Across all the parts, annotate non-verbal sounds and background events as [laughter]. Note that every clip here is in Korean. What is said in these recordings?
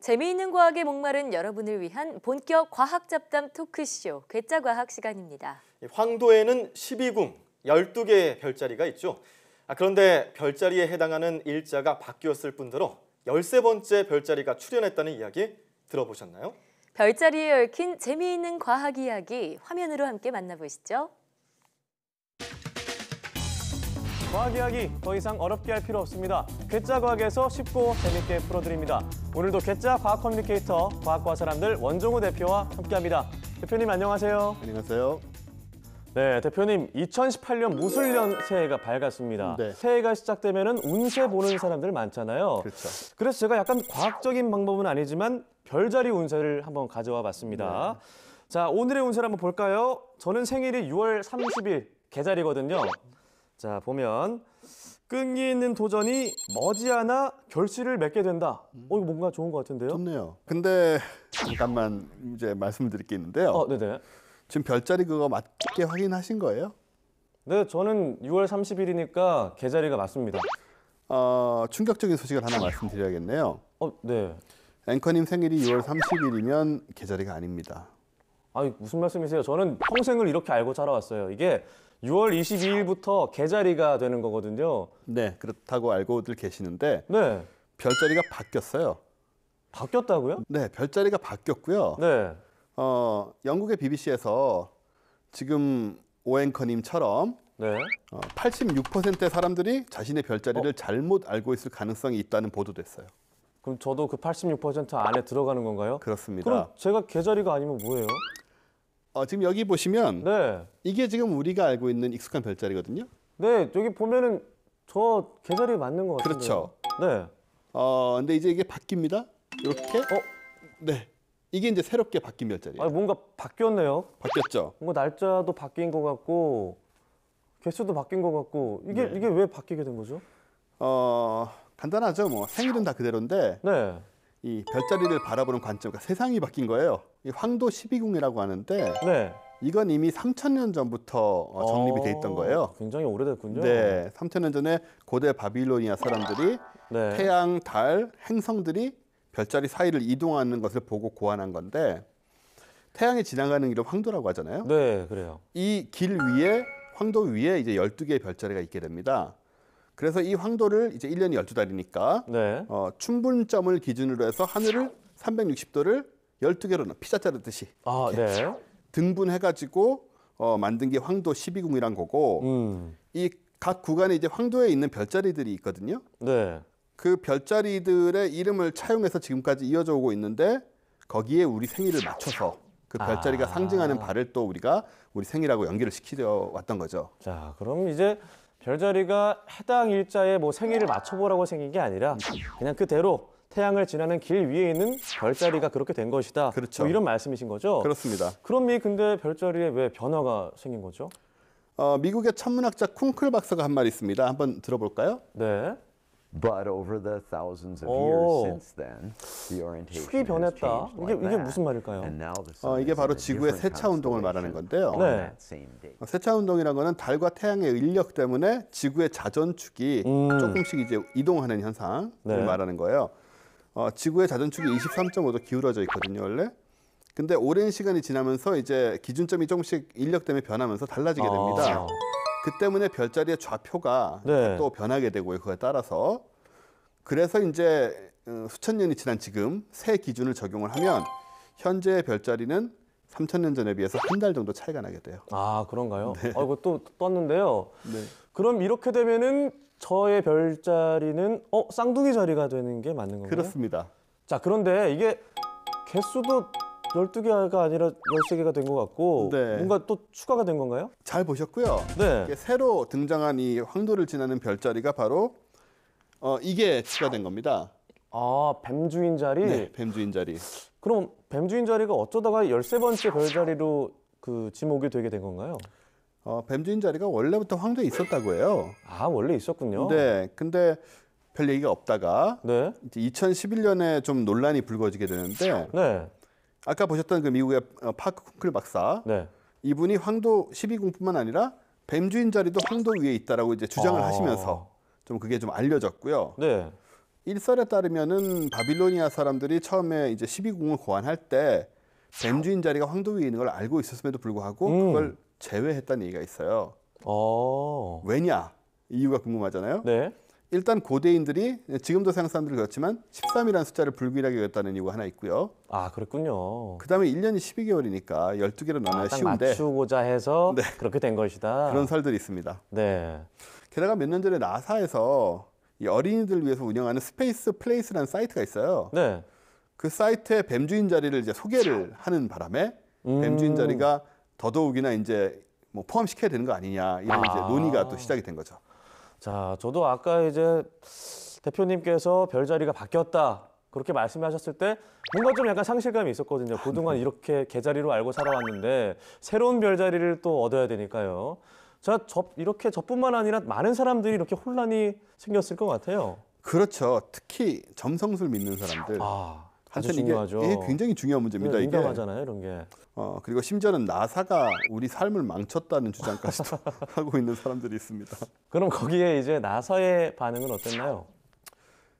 재미있는 과학의 목마른 여러분을 위한 본격 과학 잡담 토크쇼 괴짜 과학 시간입니다. 황도에는 12궁 12개의 별자리가 있죠. 아, 그런데 별자리에 해당하는 일자가 바뀌었을 뿐더러 13번째 별자리가 출현했다는 이야기 들어보셨나요? 별자리에 얽힌 재미있는 과학 이야기 화면으로 함께 만나보시죠. 과학 이야기 더 이상 어렵게 할 필요 없습니다. 괴짜 과학에서 쉽고 재밌게 풀어드립니다. 오늘도 괴짜 과학 커뮤니케이터 과학과 사람들 원종우 대표와 함께합니다. 대표님 안녕하세요. 안녕하세요. 네, 대표님 2018년 무술년 새해가 밝았습니다. 네. 새해가 시작되면 운세 보는 사람들 많잖아요. 그렇죠. 그래서 제가 약간 과학적인 방법은 아니지만 별자리 운세를 한번 가져와 봤습니다. 네. 자, 오늘의 운세를 한번 볼까요? 저는 생일이 6월 30일 개자리거든요. 자, 보면 끈기 있는 도전이 머지않아 결실을 맺게 된다. 어, 이거 뭔가 좋은 것 같은데요? 좋네요. 근데 잠깐만 이제 말씀드릴 게 있는데요. 어, 네네. 지금 별자리 그거 맞게 확인하신 거예요? 네, 저는 6월 30일이니까 계자리가 맞습니다. 어, 충격적인 소식을 하나 말씀드려야겠네요. 어, 네. 앵커님 생일이 6월 30일이면 계자리가 아닙니다. 아니 무슨 말씀이세요? 저는 평생을 이렇게 알고 자라왔어요 이게 6월 22일부터 개자리가 되는 거거든요. 네, 그렇다고 알고들 계시는데 네. 별자리가 바뀌었어요. 바뀌었다고요? 네, 별자리가 바뀌었고요. 네. 어, 영국의 BBC에서 지금 오앵커님처럼 네. 어, 86%의 사람들이 자신의 별자리를 어? 잘못 알고 있을 가능성이 있다는 보도도 했어요. 그럼 저도 그 86% 안에 들어가는 건가요? 그렇습니다. 그럼 제가 개자리가 아니면 뭐예요? 어, 지금 여기 보시면 네. 이게 지금 우리가 알고 있는 익숙한 별자리거든요. 네, 여기 보면은 저 계절이 맞는 것 같은데. 그렇죠. 네. 어, 근데 이제 이게 바뀝니다. 이렇게. 어, 네. 이게 이제 새롭게 바뀐 별자리예요. 아, 뭔가 바뀌었네요. 바뀌었죠. 뭔가 날짜도 바뀐 것 같고 개수도 바뀐 것 같고 이게 네. 이게 왜 바뀌게 된 거죠? 어, 간단하죠. 뭐 생일은 다 그대로인데. 네. 이 별자리를 바라보는 관점, 그 세상이 바뀐 거예요. 이 황도 12궁이라고 하는데 네. 이건 이미 3 0 0 0년 전부터 어, 정립이 돼 있던 어, 거예요. 굉장히 오래됐군요. 네, 3천년 전에 고대 바빌로니아 사람들이 네. 태양, 달, 행성들이 별자리 사이를 이동하는 것을 보고 고안한 건데 태양이 지나가는 이름 황도라고 하잖아요. 네, 그래요. 이 길 위에 황도 위에 이제 12개의 별자리가 있게 됩니다. 그래서 이 황도를 이제 1년이 12달이니까 네. 어, 춘분점을 기준으로 해서 하늘을 360도를 12개로 넣 피자 자르듯이. 아, 네. 등분해가지고 어, 만든 게 황도 12궁이란 거고 음. 이각 구간에 이제 황도에 있는 별자리들이 있거든요. 네. 그 별자리들의 이름을 차용해서 지금까지 이어져 오고 있는데 거기에 우리 생일을 맞춰서 그 아. 별자리가 아. 상징하는 발을 또 우리가 우리 생일하고 연결을 시키려 왔던 거죠. 자, 그럼 이제 별자리가 해당 일자에 뭐 생일을 맞춰보라고 생긴 게 아니라 그냥 그대로 태양을 지나는 길 위에 있는 별자리가 그렇죠. 그렇게 된 것이다. 뭐 그렇죠. 뭐 이런 말씀이신 거죠? 그렇습니다. 그럼 이 근데 별자리에 왜 변화가 생긴 거죠? 어, 미국의 천문학자 쿵클 박사가 한말 있습니다. 한번 들어볼까요? 네. But over the thousands of years since then, the orientation 축이 변했다. 이게 이게 무슨 말일까요? 어, 이게 바로 지구의 세차 운동을 말하는 건데요. 네. 어, 세차 운동이란 거는 달과 태양의 인력 때문에 지구의 자전축이 음. 조금씩 이제 이동하는 현상을 네. 말하는 거예요. 어, 지구의 자전축이 23.5도 기울어져 있거든요, 원래. 근데 오랜 시간이 지나면서 이제 기준점이 조금씩 인력 때문에 변하면서 달라지게 아. 됩니다. 아. 그 때문에 별자리의 좌표가 네. 또 변하게 되고요. 그거에 따라서 그래서 이제 어, 수천 년이 지난 지금 새 기준을 적용을 하면 현재의 별자리는 3천 년 전에 비해서 한 달 정도 차이가 나게 돼요. 아 그런가요? 네. 아 이거 또 떴는데요. 네. 그럼 이렇게 되면은 저의 별자리는 어 쌍둥이 자리가 되는 게 맞는 건가요? 그렇습니다. 자 그런데 이게 개수도 12개가 아니라 13개가 된 것 같고 네. 뭔가 또 추가가 된 건가요? 잘 보셨고요. 네. 새로 등장한 이 황도를 지나는 별자리가 바로 어, 이게 추가된 아. 겁니다. 아, 뱀주인 자리? 네, 뱀주인 자리. 그럼 뱀주인 자리가 어쩌다가 13번째 별자리로 그 지목이 되게 된 건가요? 어, 뱀주인 자리가 원래부터 황제에 있었다고 해요. 아 원래 있었군요. 네, 근데 별 얘기가 없다가 네. 이제 2011년에 좀 논란이 불거지게 되는데 네. 아까 보셨던 그 미국의 어, 파크 쿵클 박사 네. 이분이 황도 12궁뿐만 아니라 뱀주인 자리도 황도 위에 있다라고 이제 주장을 아. 하시면서 좀 그게 좀 알려졌고요. 네. 일설에 따르면은 바빌로니아 사람들이 처음에 이제 12궁을 고안할 때 뱀주인 자리가 황도 위에 있는 걸 알고 있었음에도 불구하고 음. 그걸 제외했다는 얘기가 있어요. 어. 왜냐? 이유가 궁금하잖아요. 네. 일단 고대인들이 지금도 서양 사람들이 그렇지만 13이라는 숫자를 불길하게 여겼다는 이유가 하나 있고요. 아, 그랬군요. 그다음에 1년이 12개월이니까 12개로 나눠야 아, 쉬운데 맞추고자 해서 [laughs] 네. 그렇게 된 것이다. 그런 설들이 있습니다. 네. 게다가 몇 년 전에 나사에서 이 어린이들 위해서 운영하는 스페이스 플레이스라는 사이트가 있어요. 네. 그 사이트에 뱀주인 자리를 이제 소개를 하는 바람에 음. 뱀주인 자리가 더더욱이나 이제 뭐 포함시켜야 되는 거 아니냐 이런 이제 아. 논의가 또 시작이 된 거죠. 자, 저도 아까 이제 대표님께서 별자리가 바뀌었다. 그렇게 말씀하셨을 때 뭔가 좀 약간 상실감이 있었거든요. 그동안 아, 네. 이렇게 개자리로 알고 살아왔는데 새로운 별자리를 또 얻어야 되니까요. 자, 저, 이렇게 저뿐만 아니라 많은 사람들이 이렇게 혼란이 생겼을 것 같아요. 그렇죠. 특히 점성술 믿는 사람들. 아. 사실 이게, 이 굉장히 중요한 문제입니다. 네, 민감하잖아요, 이런 게. 어, 그리고 심지어는 나사가 우리 삶을 망쳤다는 주장까지도 [laughs] 하고 있는 사람들이 있습니다. 그럼 거기에 이제 나사의 반응은 어땠나요?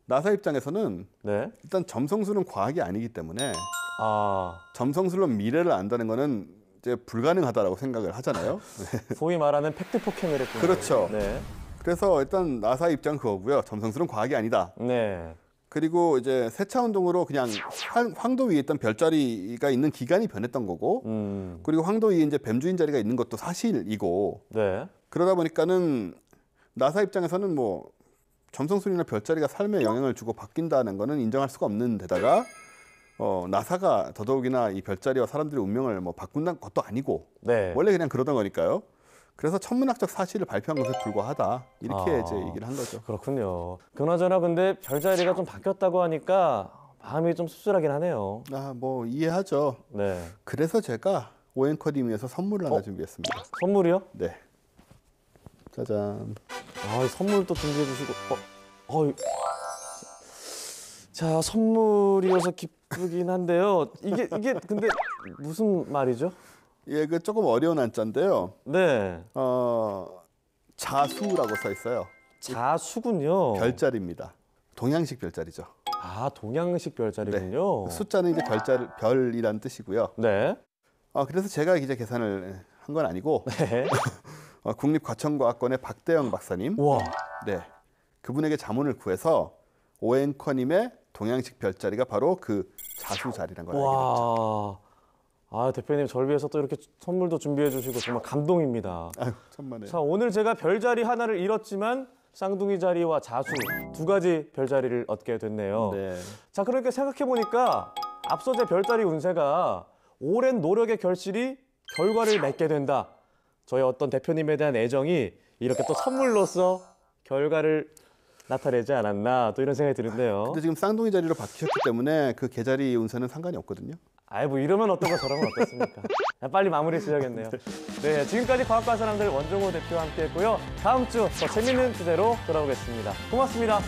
나사 입장에서는 네. 일단 점성술은 과학이 아니기 때문에 아. 점성술로 미래를 안다는 거는 이제 불가능하다라고 생각을 하잖아요. [laughs] 소위 말하는 팩트 폭행을 했군요. 그렇죠. 네. 그래서 일단 나사 입장 그거고요. 점성술은 과학이 아니다. 네. 그리고 이제 세차 운동으로 그냥 황도 위에 있던 별자리가 있는 기간이 변했던 거고 음. 그리고 황도 위에 이제 뱀주인 자리가 있는 것도 사실이고 네. 그러다 보니까는 나사 입장에서는 뭐 점성술이나 별자리가 삶에 영향을 주고 바뀐다는 거는 인정할 수가 없는 데다가 어, 나사가 더더욱이나 이 별자리와 사람들의 운명을 뭐 바꾼다는 것도 아니고 네. 원래 그냥 그러던 거니까요. 그래서 천문학적 사실을 발표한 것에 불과하다 이렇게 아, 이제 얘기를 한 거죠. 그렇군요. 그나저나 근데 별자리가 좀 바뀌었다고 하니까 마음이 좀 씁쓸하긴 하네요. 아뭐 이해하죠. 네. 그래서 제가 오앵커님 위해서 선물을 하나 어? 준비했습니다. 선물이요? 네. 짜잔. 아 선물 또 준비해 주시고. 어, 어. 자 선물이어서 기쁘긴 한데요. 이게 이게 근데 무슨 말이죠? 예, 그 조금 어려운 한자인데요. 네. 어, 자수라고 써 있어요. 자수군요. 별자리입니다. 동양식 별자리죠. 아, 동양식 별자리군요. 네. 그 숫자는 이제 별자 리 별이란 뜻이고요. 네. 어, 그래서 제가 이제 계산을 한 건 아니고 네. [laughs] 어, 국립과천과학원의 박대영 박사님. 와. 네. 그분에게 자문을 구해서 오앵커님의 동양식 별자리가 바로 그 자수자리란 걸 알게 됐죠. 아 대표님 저를 위해서 또 이렇게 선물도 준비해 주시고 정말 감동입니다. 아유, 천만에. 자 오늘 제가 별자리 하나를 잃었지만 쌍둥이 자리와 자수 두 가지 별자리를 얻게 됐네요. 네. 자 그러니까 생각해 보니까 앞서 제 별자리 운세가 오랜 노력의 결실이 결과를 맺게 된다. 저희 어떤 대표님에 대한 애정이 이렇게 또 선물로서 결과를 나타내지 않았나 또 이런 생각이 드는데요. 근데 지금 쌍둥이 자리로 바뀌셨기 때문에 그계자리 운세는 상관이 없거든요. 아이 뭐 이러면 어떤가 저러면 어떻습니까? 빨리 마무리 지어야겠네요. [laughs] 네, 지금까지 과학과 사람들 원종호 대표와 함께했고요. 다음 주 더 재밌는 주제로 돌아오겠습니다. 고맙습니다.